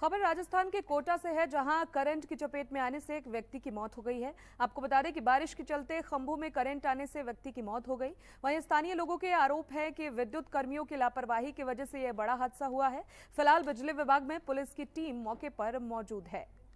खबर राजस्थान के कोटा से है जहां करंट की चपेट में आने से एक व्यक्ति की मौत हो गई है आपको बता दें कि बारिश के चलते खंभों में करंट आने से व्यक्ति की मौत हो गई वहीं स्थानीय लोगों के आरोप है कि विद्युत कर्मियों की लापरवाही की वजह से यह बड़ा हादसा हुआ है फिलहाल बिजली विभाग में पुलिस की टीम मौके पर मौजूद है